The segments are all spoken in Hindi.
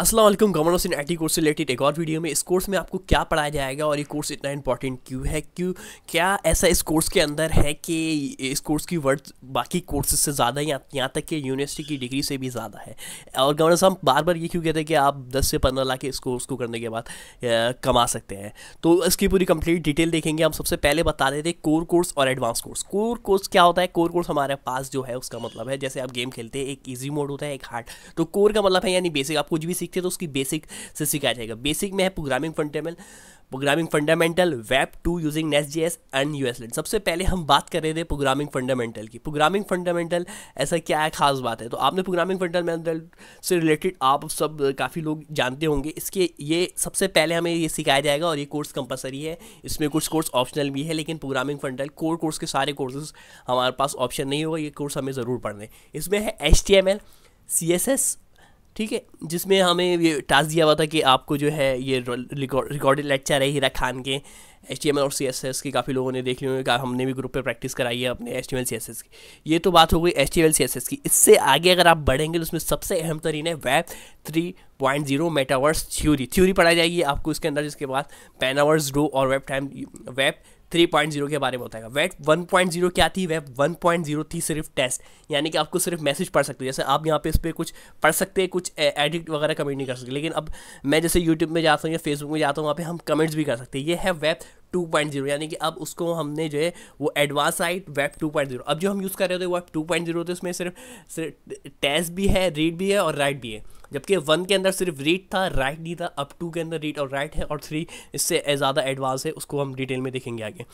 Aslam commerce in I course से रिलेटेड एक और वीडियो में इस कोर्स में आपको क्या पढ़ाया जाएगा और ये कोर्स इतना इंपॉर्टेंट क्यों है क्यों क्या ऐसा इस कोर्स के अंदर है कि इस कोर्स की वर्ड बाकी कोर्सेज से ज़्यादा या यहाँ तक कि यूनिवर्सिटी की डिग्री से भी ज़्यादा है और गवर्नर साहब बार बार ये क्यों कहते हैं कि आप दस से पंद्रह लाख इस कोर्स को करने के बाद कमा सकते हैं तो इसकी पूरी कंप्लीट डिटेल देखेंगे हम सबसे पहले बता देते हैं कोर कोर्स और एडवांस कोर्स कोर कोर्स क्या होता है कोर कोर्स हमारे पास जो है उसका मतलब है जैसे आप गेम खेलते हैं एक ईजी मोड होता है एक हार्ड तो कोर का मतलब है यानी बेसिक आप कुछ भी सीखते तो उसकी बेसिक से सिखाया जाएगा बेसिक में है programming fundamental programming fundamental web two using next J S and U S let सबसे पहले हम बात कर रहे थे प्रोग्रामिंग फंडामेंटल की प्रोग्रामिंग फंडामेंटल ऐसा क्या है खास बात है तो आपने प्रोग्रामिंग फंडामेंटल से रिलेटेड आप सब काफ़ी लोग जानते होंगे इसके ये सबसे पहले हमें ये सिखाया जाएगा और ये कोर्स कंपलसरी है इसमें कुछ कोर्स ऑप्शनल भी है लेकिन प्रोग्रामिंग फंडामेंटल कोर कोर्स के सारे कोर्सेज हमारे पास ऑप्शन नहीं होगा ये कोर्स हमें ज़रूर पढ़ने इसमें है H T M L C S S ठीक है जिसमें हमें ये टास्क दिया हुआ था कि आपको जो है ये रिकॉर्डेड लेक्चर है हीरा खान के एच टी एम और सी एस एस के काफ़ी लोगों ने देख लिया होंगे हमने भी ग्रुप पे प्रैक्टिस कराई है अपने H T L C S S की ये तो बात हो गई H T L C S S की इससे आगे अगर आप बढ़ेंगे तो उसमें सबसे अहम तरीन है web three point zero metaverse theory theory पढ़ाई जाएगी आपको इसके अंदर जिसके बाद पैनावर्स डो और web time web three point zero के बारे में बताएगा वेट वन पॉइंट जीरो क्या थी वेब वन पॉइंट जीरो थी सिर्फ टेस्ट यानी कि आपको सिर्फ मैसेज पढ़ सकते हो जैसे आप यहाँ पे इस पर कुछ पढ़ सकते हैं कुछ एडिट वगैरह कमेंट नहीं कर सकते लेकिन अब मैं जैसे यूट्यूब में जाता हूँ या फेसबुक में जाता हूँ वहाँ पे हम कमेंट्स भी कर सकते हैं ये है वेब टू पॉइंट जीरो यानी कि अब उसको हमने जो है वो advance site web two point zero अब जो हम यूज़ कर रहे थे वेब टू पॉइंट जीरो तो इसमें सिर्फ सिर्फ टेस्ट भी है रीड भी है और राइट भी है जबकि वन के अंदर सिर्फ रीड था राइट नहीं था अब टू के अंदर रीड और राइट है और थ्री इससे ज़्यादा एडवांस है उसको हम डिटेल में देखेंगे आगे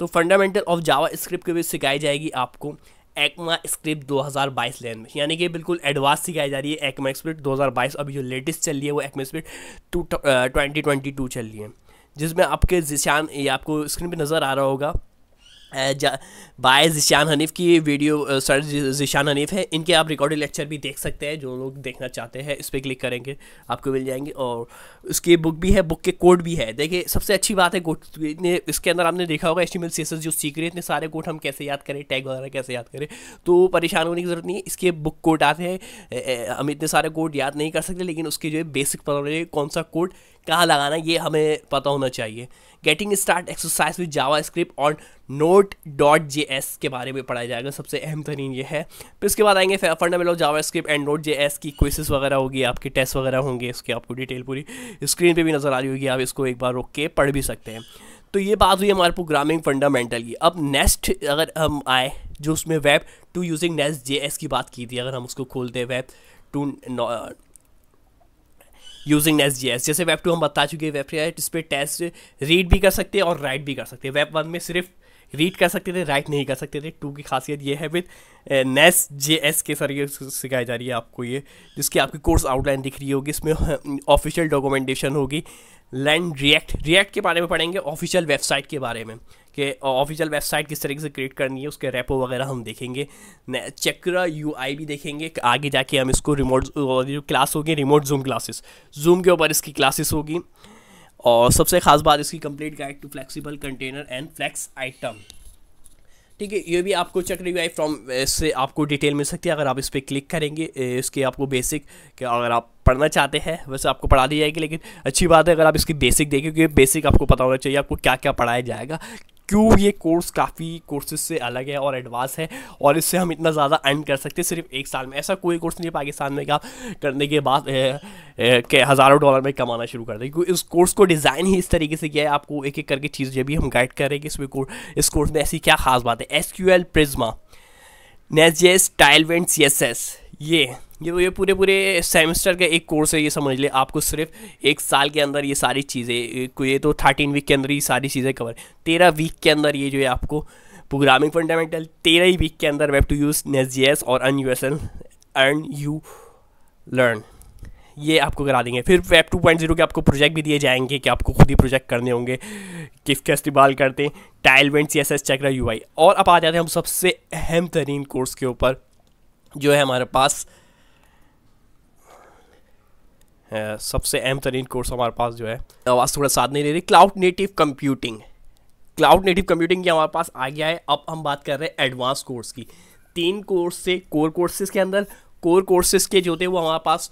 तो फंडामेंटल ऑफ जावा स्क्रिप्ट के बीच सिखाई जाएगी आपको एक्मा स्क्रिप्ट 2022 लेन में यानी कि बिल्कुल एडवांस सिखाई जा रही है एक्मा स्क्रिप्ट 2022 अभी जो लेटेस्ट चल रही है वो ECMAScript two twenty twenty two चल रही है जिसमें आपके जिशान ये आपको स्क्रीन पे नज़र आ रहा होगा बाय जिशान हनीफ की वीडियो सॉरी जिशान हनीफ है इनके आप रिकॉर्डेड लेक्चर भी देख सकते हैं जो लोग देखना चाहते हैं इस पर क्लिक करेंगे आपको मिल जाएंगे और उसकी बुक भी है बुक के कोड भी है देखिए सबसे अच्छी बात है कोड ने इसके अंदर आपने देखा होगा एस्टिमल सी जो सीख रहे इतने सारे कोड हम कैसे याद करें टैग वगैरह कैसे याद करें तो परेशान होने की ज़रूरत नहीं है इसके बुक कोड आते हैं हम इतने सारे कोड याद नहीं कर सकते लेकिन उसके जो है बेसिक पता कौन सा कोड कहाँ लगाना ये हमें पता होना चाहिए getting start exercise with JavaScript और नोट डॉट जे एस के बारे में पढ़ाया जाएगा सबसे अहम तरीन ये है फिर उसके बाद आएंगे fundamental of JavaScript and node J S की क्विजेस वगैरह होगी आपके टेस्ट वगैरह होंगे इसके आपको डिटेल पूरी स्क्रीन पे भी नज़र आ रही होगी आप इसको एक बार रोक के पढ़ भी सकते हैं तो ये बात हुई हमारे प्रोग्रामिंग फंडामेंटल की अब नेक्स्ट अगर हम आए जो उसमें web two using next J S की बात की थी अगर हम उसको खोलते हैं web two using next G जैसे वेब टू हम बता चुके हैं वेब थ्री इस पर टेस्ट रीड भी कर सकते हैं और राइट भी कर सकते हैं वेब वन में सिर्फ रीड कर सकते थे राइट नहीं कर सकते थे टू की खासियत ये है विद नेस जे एस के सर सिखाई जा रही है आपको ये जिसकी आपकी कोर्स आउटलाइन दिख रही होगी इसमें ऑफिशियल डॉक्यूमेंटेशन होगी लैंड रिएक्ट रिएक्ट के बारे में पढ़ेंगे ऑफिशियल वेबसाइट के बारे में कि ऑफिशियल वेबसाइट किस तरीके से क्रिएट करनी है उसके रेपो वगैरह हम देखेंगे चक्रा यू भी देखेंगे आगे जाके हम इसको रिमोट जो क्लास होगी रिमोट जूम क्लासेस जूम के ऊपर इसकी क्लासेस होगी और सबसे ख़ास बात इसकी complete guide to flexible container and flex item ठीक है ये भी आपको चक्र यू फ्रॉम से आपको डिटेल मिल सकती है अगर आप इस पर क्लिक करेंगे इसके आपको बेसिक अगर आप पढ़ना चाहते हैं वैसे आपको पढ़ा दी जाएगी लेकिन अच्छी बात है अगर आप इसकी बेसिक देखें क्योंकि बेसिक आपको पता होना चाहिए आपको क्या क्या पढ़ाया जाएगा क्यों ये कोर्स काफ़ी कोर्सेज से अलग है और एडवांस है और इससे हम इतना ज़्यादा अर्न कर सकते हैं सिर्फ एक साल में ऐसा कोई कोर्स नहीं है पाकिस्तान में का करने के बाद के हज़ारों डॉलर में कमाना शुरू कर दें क्योंकि इस कोर्स को डिज़ाइन ही इस तरीके से किया है आपको एक एक करके चीज़ें भी हम गाइड कि इसमें इस कोर्स में ऐसी क्या खास बात है एस क्यू एल प्रिज्मा नेजेस टाइलवेंट सी एस एस ये ये तो ये पूरे पूरे सेमेस्टर का एक कोर्स है ये समझ ले आपको सिर्फ एक साल के अंदर ये सारी चीज़ें ये तो थर्टीन वीक के अंदर ये सारी चीज़ें कवर तेरह वीक के अंदर ये जो है आपको प्रोग्रामिंग फंडामेंटल तेरह ही वीक के अंदर वेब टू यूज़ नेस और and U S L earn you learn ये आपको करा देंगे फिर वेब टू पॉइंट जीरो के आपको प्रोजेक्ट भी दिए जाएंगे कि आपको खुद ही प्रोजेक्ट करने होंगे किस का इस्तेमाल करते हैं wind C S S Chakra U I और अब आ जाते हैं हम सबसे अहम तरीन कोर्स के ऊपर जो है हमारे पास सबसे अहम तरीन कोर्स हमारे पास जो है आवाज़ थोड़ा साथ नहीं दे रही cloud native computing cloud native computing की हमारे पास आ गया है अब हम बात कर रहे हैं एडवांस कोर्स की तीन कोर्स से कोर कोर्सेज के अंदर कोर कोर्सेज के जो थे वो हमारे पास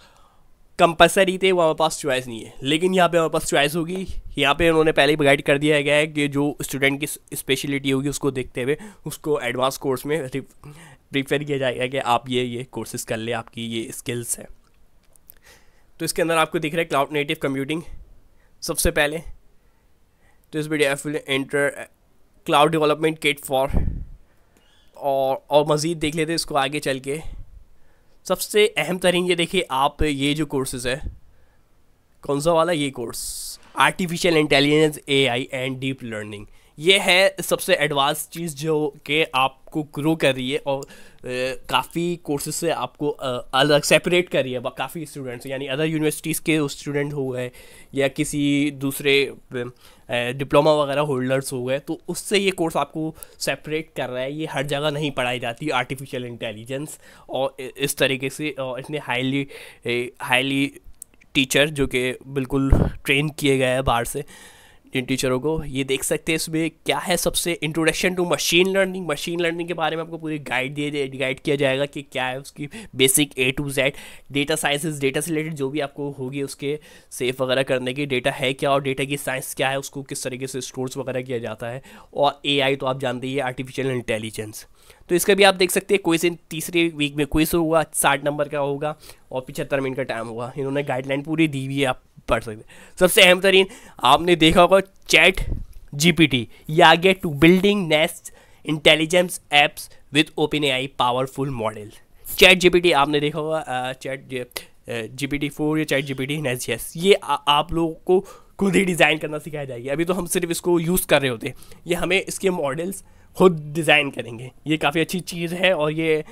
कंपलसरी थे वो हमारे पास चॉइस नहीं है लेकिन यहाँ पे हमारे पास चॉइस होगी यहाँ पे उन्होंने पहले ही गाइड कर दिया गया है कि जो स्टूडेंट की स्पेशलिटी होगी उसको देखते हुए उसको एडवांस कोर्स में प्रीफर किया जाएगा कि आप ये ये कोर्सेज कर ले आपकी ये स्किल्स हैं तो इसके अंदर आपको दिख रहा है क्लाउड नेटिव कंप्यूटिंग सबसे पहले तो इस video F enter cloud development kit for और और मज़ीद देख लेते इसको आगे चल के सबसे अहम तरीन ये देखिए आप ये जो कोर्सेज है कौन सा वाला ये course artificial intelligence AI and deep learning ये है सबसे एडवांस चीज़ जो कि आप आपको ग्रो कर रही है और काफ़ी कोर्सेज से आपको अलग सेपरेट कर रही है काफ़ी स्टूडेंट्स यानी अदर यूनिवर्सिटीज़ के स्टूडेंट हो गए या किसी दूसरे डिप्लोमा वगैरह होल्डर्स हो गए तो उससे ये कोर्स आपको सेपरेट कर रहा है ये हर जगह नहीं पढ़ाई जाती आर्टिफिशियल इंटेलिजेंस और इस तरीके से और इतने हाईली हाईली टीचर जो कि बिल्कुल ट्रेन किए गए हैं बाहर से इन टीचरों को ये देख सकते हैं इसमें क्या है सबसे introduction to machine learning machine learning के बारे में आपको पूरी गाइड दिए गाइड किया जाएगा कि क्या है उसकी basic A to Z data sciences data से रिलेटेड जो भी आपको होगी उसके सेफ वगैरह करने की डेटा है क्या और डेटा की साइंस क्या है उसको किस तरीके से स्टोर्स वगैरह किया जाता है और ए तो आप जानते ही आर्टिफिशियल इंटेलिजेंस तो इसका भी आप देख सकते हैं क्वेश्चन तीसरे वीक में क्वेश्चन हुआ साठ नंबर का होगा और पिछहत्तर मिनट का टाइम होगा इन्होंने गाइडलाइन पूरी दी हुई है आप पढ़ सकते सबसे अहम तरीन आपने देखा होगा चैट जी पी टी या गया to building next intelligence apps with OpenAI powerful model chat G P T आपने देखा होगा chat G P T four या chat G P T next yes ये आप लोगों को खुद ही डिज़ाइन करना सिखाया जाएगी अभी तो हम सिर्फ इसको यूज़ कर रहे होते हैं ये हमें इसके मॉडल्स खुद डिज़ाइन करेंगे ये काफ़ी अच्छी चीज़ है और ये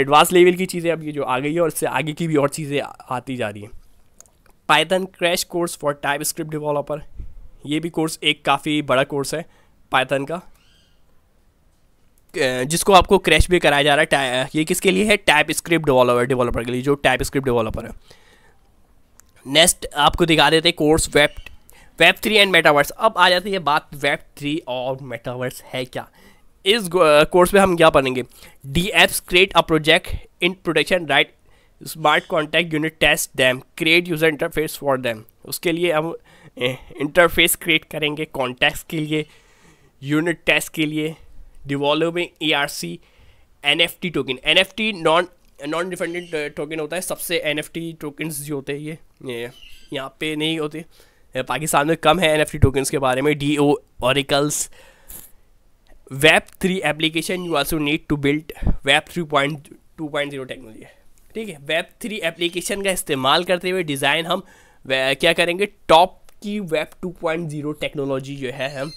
एडवांस लेवल की चीज़ें अब ये जो आ गई है और इससे आगे की भी और चीज़ें आती जा रही हैं Python crash course for TypeScript developer ये भी कोर्स एक काफ़ी बड़ा कोर्स है पाइथन का जिसको आपको क्रैश भी कराया जा रहा है ये किसके लिए है टाइप स्क्रिप्ट डेवलपर डेवलपर के लिए जो टाइप स्क्रिप्ट डेवलपर है नेक्स्ट आपको दिखा देते course web web three and metaverse अब आ जाती है बात वेब थ्री और मेटावर्स है क्या इस कोर्स में हम क्या पढ़ेंगे D apps create a project in protection right smart contact unit test them create user interface for them उसके लिए हम इंटरफेस क्रिएट करेंगे कॉन्टैक्ट के लिए यूनिट टेस्ट के लिए developing E R C N F T token N F T non non dependent token होता है सबसे एन एफ टी टोकन्स जो होते हैं ये ये यहाँ पे नहीं होते पाकिस्तान में कम है एन एफ टी टोकन्स के बारे में D O oracles web three application you also need to build web three point two point zero technology ठीक है वेब थ्री एप्लीकेशन का इस्तेमाल करते हुए डिज़ाइन हम क्या करेंगे टॉप की वेब 2.0 टेक्नोलॉजी जो है हम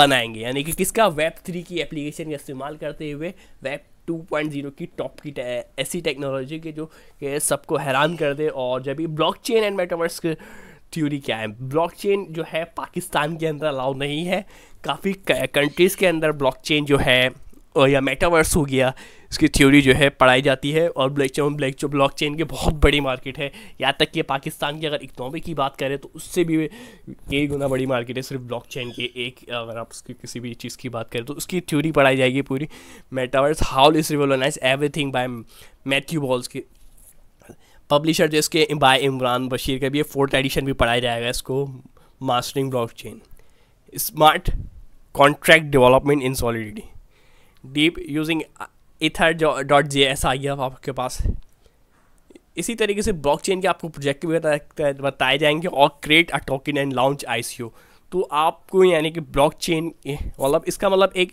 बनाएंगे यानी कि किसका वेब थ्री की एप्लीकेशन का इस्तेमाल करते हुए वेब 2.0 की टॉप की ऐसी टेक्नोलॉजी के जो के सबको हैरान कर दे और जब ये चेन एंड मेटावर्स थ्योरी क्या है ब्लॉकचेन जो है पाकिस्तान के अंदर अलाउ नहीं है काफ़ी कंट्रीज़ के अंदर ब्लॉकचेन जो है और या मेटावर्स हो गया इसकी थ्योरी जो है पढ़ाई जाती है और ब्लैक चो ब्लैक चो ब्लॉक चेन की बहुत बड़ी मार्केट है यहाँ तक कि पाकिस्तान की अगर इकनॉमी की बात करें तो उससे भी कई गुना बड़ी मार्केट है सिर्फ ब्लॉक चेन की एक अगर आप उसकी किसी भी चीज़ की बात करें तो उसकी थ्योरी पढ़ाई जाएगी पूरी metaverse how is revolutionise everything by Matthew Balls की पब्लिशर जो इसके बाय इमरान बशीर का भी फोर्थ एडिशन भी पढ़ाया जाएगा इसको mastering blockchain smart contract development in solidity deep using ether dot J S I F आपके पास इसी तरीके से चेन के आपको प्रोजेक्ट भी बताए जाएंगे और create a token and launch I C O तो आपको यानी कि ब्लॉक चेन मतलब इसका मतलब एक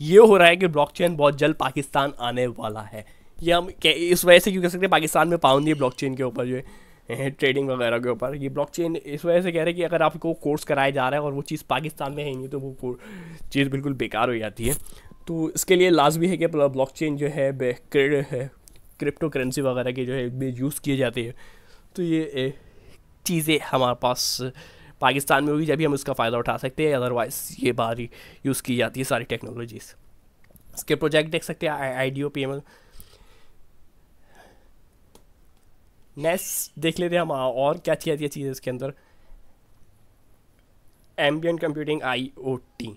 ये हो रहा है कि ब्लॉक चेन बहुत जल्द पाकिस्तान आने वाला है ये हम इस वजह से क्यों कह सकते हैं पाकिस्तान में पाउंड ब्लॉक चेन के ऊपर जो है ट्रेडिंग वगैरह के ऊपर ये ब्लॉक चेन इस वजह से कह रहे हैं कि अगर आपको कोर्स कराया जा रहा है और वो चीज़ पाकिस्तान में है नहीं तो वो चीज़ बिल्कुल बेकार हो जाती है तो इसके लिए लाजमी है कि अपना चेन जो है है क्रिप्टो करेंसी वगैरह के जो है बे यूज़ किए जाते हैं तो ये चीज़ें हमारे पास पाकिस्तान में होगी जब भी हम इसका फ़ायदा उठा सकते हैं अदरवाइज़ ये बाहर ही यूज़ की जाती है सारी टेक्नोलॉजीज़ इसके प्रोजेक्ट देख सकते हैं I D O P M L next देख लेते हैं हम और क्या अच्छी आती है चीज़ें इसके अंदर एम्बियन कंप्यूटिंग आई ओ टी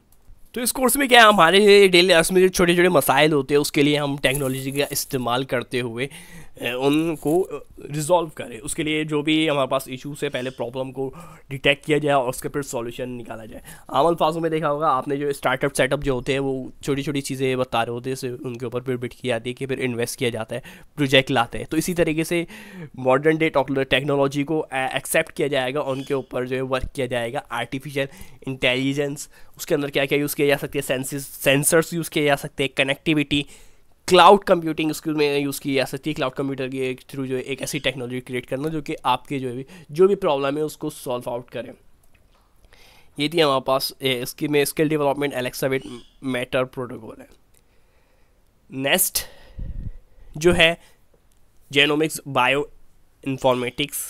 तो इस कोर्स में क्या हमारे डेली लाइफ में जो छोटे छोटे मसाइल होते हैं उसके लिए हम टेक्नोलॉजी का इस्तेमाल करते हुए उनको रिजॉल्व करें उसके लिए जो भी हमारे पास इशूज़ है पहले प्रॉब्लम को डिटेक्ट किया जाए और उसके फिर सॉल्यूशन निकाला जाए आम अल्फाजों में देखा होगा आपने जो स्टार्टअप सेटअप जो होते हैं वो छोटी छोटी चीज़ें बता रहे होते हैं उनके ऊपर फिर बिट की जाती है कि फिर इन्वेस्ट किया जाता है प्रोजेक्ट लाते हैं तो इसी तरीके से मॉडर्न डे टेक्नोलॉजी को एक्सेप्ट किया जाएगा उनके ऊपर जो है वर्क किया जाएगा आर्टिफिशियल इंटेलिजेंस उसके अंदर क्या क्या यूज़ किया जा सकती है सेंसर्स यूज़ किए जा सकते हैं कनेक्टिविटी क्लाउड कंप्यूटिंग स्किल में यूज़ की जा सकती है क्लाउड कंप्यूटर के थ्रू जो एक ऐसी टेक्नोलॉजी क्रिएट करना जो कि आपके जो भी जो भी प्रॉब्लम है उसको सॉल्व आउट करें ये थी हमारे पास इसके में स्किल डेवलपमेंट एलेक्सावेट मैटर प्रोटोकॉल है नेक्स्ट जो है जेनोमिक्स बायो इन्फॉर्मेटिक्स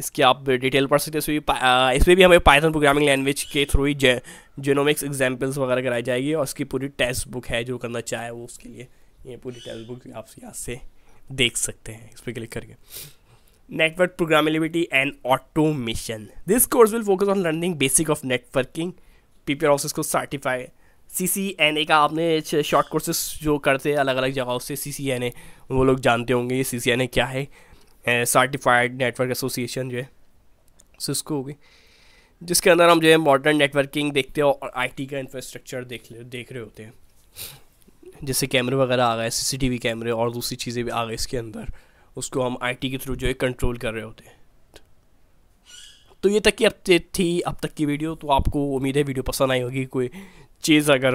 इसकी आप डिटेल पढ़ सकते हैं इसमें इसमें भी हमें पाइथन प्रोग्रामिंग लैंग्वेज के थ्रू ही जे जेनोमिक्स एग्जाम्पल्स वगैरह कराई जाएगी और उसकी पूरी टेक्स्ट बुक है जो करना चाहे वो उसके लिए ये पूरी टेक्स्ट बुक आप यहाँ से देख सकते हैं इस पर क्लिक करके network programmability and automation this course will focus on learning basic of networking P also को certify C C N A का आपने शॉर्ट कोर्सेस जो करते हैं अलग अलग जगहों से सी सी एन ए वो लोग जानते होंगे ये सी सी एन ए क्या है सर्टिफाइड नेटवर्क एसोसिएशन जो है सिस्को होगी जिसके अंदर हम जो है मॉडर्न नेटवर्किंग देखते हैं और आईटी का इंफ्रास्ट्रक्चर देख ले देख रहे होते हैं जैसे कैमरे वगैरह आ गए सीसीटीवी कैमरे और दूसरी चीज़ें भी आ गई इसके अंदर उसको हम आईटी के थ्रू जो है कंट्रोल कर रहे होते हैं तो ये तक की अब थी अब तक की वीडियो तो आपको उम्मीद है वीडियो पसंद आई होगी कोई चीज़ अगर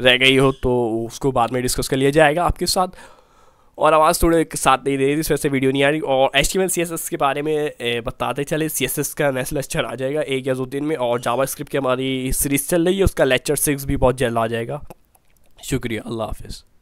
रह गई हो तो उसको बाद में डिस्कस कर लिया जाएगा आपके साथ और आवाज़ थोड़े साथ नहीं दे रही थी इस वजह से वीडियो नहीं आ रही और एच टी एस के बारे में बताते चले सी एस एस का नेक्स्ट लेक्चर आ जाएगा एक या दो दिन में और जावा स्क्रिप्ट की हमारी सीरीज़ चल रही है उसका लेक्चर सिक्स भी बहुत जल्द आ जाएगा शुक्रिया अल्लाह हाफिज़